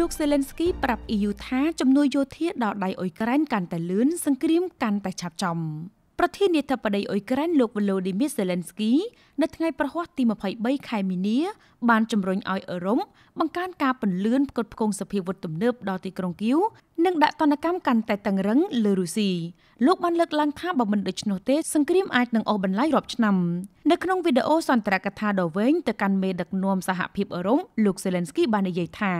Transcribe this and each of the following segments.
លោកសេលេនស្គីប្រាប់ EU ថាជំនួយយោធាដល់ដៃអ៊ុយក្រែនកាន់តែលឿនសង្គ្រាម កាន់តែឆាប់ចំ។ប្រធានាធិបតីអ៊ុយក្រែនលោកវ៉ូឡូឌីមៀសេលេនស្គីនៅថ្ងៃប្រហ័សទី23ខែមីនា បានជំរុញឲ្យអឺរ៉ុបបង្កើនការពន្លឿនផ្គត់ផ្គង់សភាវុធទំនើប ដល់ទីក្រុងគៀវនិងដាក់ទណ្ឌកម្មកាន់តែតឹងរឹងលើរុស្ស៊ីលោកបានលើកឡើងថាបើមិនដូច្នោះទេសង្គ្រាមអាចនឹងអូសបន្លាយរាប់ឆ្នាំនៅក្នុងវីដេអូសន្ទរកថាដ៏វែងទៅកាន់មេដឹកនាំសហភាពអឺរ៉ុបលោកសេលេនស្គីបាននិយាយថា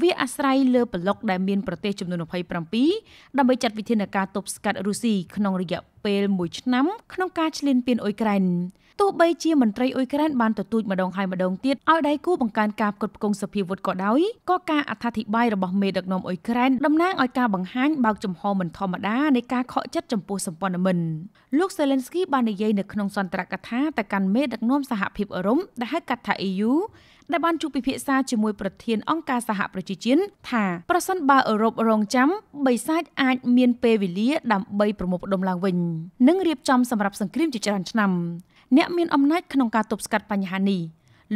វាអាស្រ័យលើប្លុកដែលមានប្រទេសចំនួន27ដើម្បីចាត់វិធានការទប់ស្កាត់រុស្ស៊ីក្នុងរយៈពេល1ឆ្នាំក្នុងការឈ្លានពានអ៊ុយក្រែនទោះបីជាមន្ត្រីអ៊ុយក្រែនបានទទូចម្ដងហើយម្ដងទៀតឲ្យដៃគូបង្កើនការផ្គត់ផ្គង់សភាវុធក៏ដោយក៏ការអត្ថាធិប្បាយរបស់មេដឹកនាំអ៊ុយក្រែនតំណាងឲ្យការបង្ហាញបើកចំហមិនធម្មតានៃការខកចិត្តចំពោះសម្ព័ន្ធមិត្តលោកសេលេនស្គីបាននិយាយនៅក្នុងសន្ទរកថាទៅកាន់មេដឹកនាំសហភាពអឺរ៉ុបដែលហៅកាត់ថា EU ដែលបានជួបពិភាក្សាជាមួយប្រធានអង្គការសហប្រជាជាតិថាប្រសិនបើអឺរ៉ុបរងចាំបិសាចអាចមានពេលវេលាដើម្បីប្រមូលផ្ដុំឡើងវិញនិងរៀបចំសម្រាប់សង្គ្រាមជាច្រើនឆ្នាំអ្នកមានអំណាចក្នុងការទប់ស្កាត់បញ្ហានេះ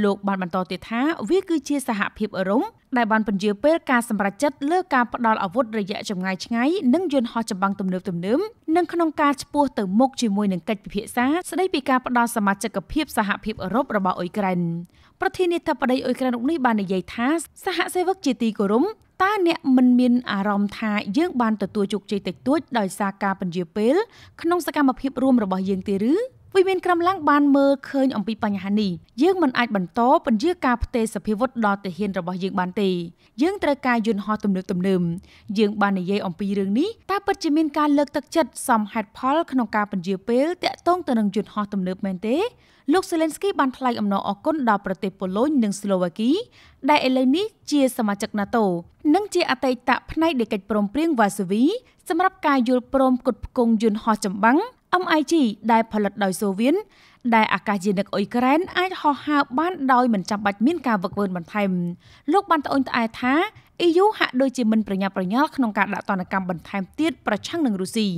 លោកបានបន្តទៀតថាវាគឺជាសហភាពអឺរ៉ុបដែលបានពន្យាពេលការសម្រេចចិត្តលើការផ្តល់អាវុធរយៈចម្ងាយឆ្ងាយនិងយន្តហោះចម្បាំងទំនើបទំនើបនិងក្នុងការឈ្មោះទៅមុខជាមួយនឹងកិច្ចពិភាក្សាស្តីពីការផ្តល់សមាជិកភាពសហភាពអឺរ៉ុបរបស់អ៊ុយក្រែនប្រធានាធិបតីអ៊ុយក្រែនរូបនេះបាននិយាយថា សហសេវកជាទីគោរពតើអ្នកមិនមានអារម្មណ៍ថាយើងបានទទួលជោគជ័យតិចតួចដោយសារការពន្យាពេលក្នុងសកម្មភាពរួមរបស់យើងទេឬវិមានក្រមឡាំងបានមើលឃើញអំពីបញ្ហានេះយើងមិនអាចបន្តពន្យាការផ្ទេរសភាវុធដល់ទាហានរបស់យើងបានទេយើងត្រូវការយន្តហោះទំនើបទំនើមយើងបាននិយាយអំពីរឿងនេះតើពិតជាមានការលើកទឹកចិត្តសមហេតុផលក្នុងការពន្យាពេលតាក់ទងទៅនឹងយន្តហោះទំនើបមែនទេលោក Zelensky បានថ្លែងអំណរអគុណដល់ប្រទេសប៉ូឡូញនិងស្លូវ៉ាគីដែលឥឡូវនេះជាសមាជិក NATO និងជាអតីតផ្នែកនៃកិច្ចព្រមព្រៀងវ៉ាសូវី សម្រាប់ការយល់ព្រមផ្គត់ផ្គង់យន្តហោះចម្បាំង MIG ដែលផលិតដោយសូវៀតដែលអាកាសយានិកអ៊ុយក្រែនអាចហោះហើរបានដោយមិនចាំបាច់មានការវឹកវើបន្ថែមលោកបានត្អូញត្អែថា EU ហាក់ដូចជាមិនប្រញាប់ប្រញាល់ក្នុងការដាក់ទណ្ឌកម្មបន្ថែមទៀតប្រឆាំងនឹងរុស្ស៊ី